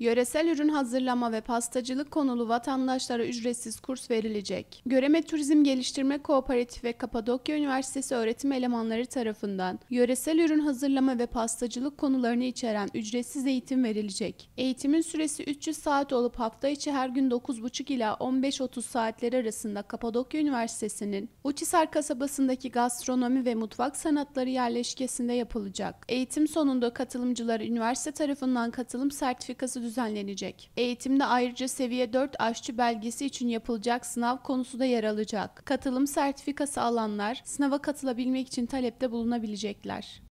Yöresel ürün hazırlama ve pastacılık konulu vatandaşlara ücretsiz kurs verilecek. Göreme Turizm Geliştirme Kooperatifi ve Kapadokya Üniversitesi öğretim elemanları tarafından yöresel ürün hazırlama ve pastacılık konularını içeren ücretsiz eğitim verilecek. Eğitimin süresi 300 saat olup hafta içi her gün 9.30 ila 15.30 saatleri arasında Kapadokya Üniversitesi'nin Uçhisar kasabasındaki gastronomi ve mutfak sanatları yerleşkesinde yapılacak. Eğitim sonunda katılımcılar üniversite tarafından katılım sertifikası düzenlenecek. Eğitimde ayrıca seviye 4 aşçı belgesi için yapılacak sınav konusu da yer alacak. Katılım sertifikası alanlar sınava katılabilmek için talepte bulunabilecekler.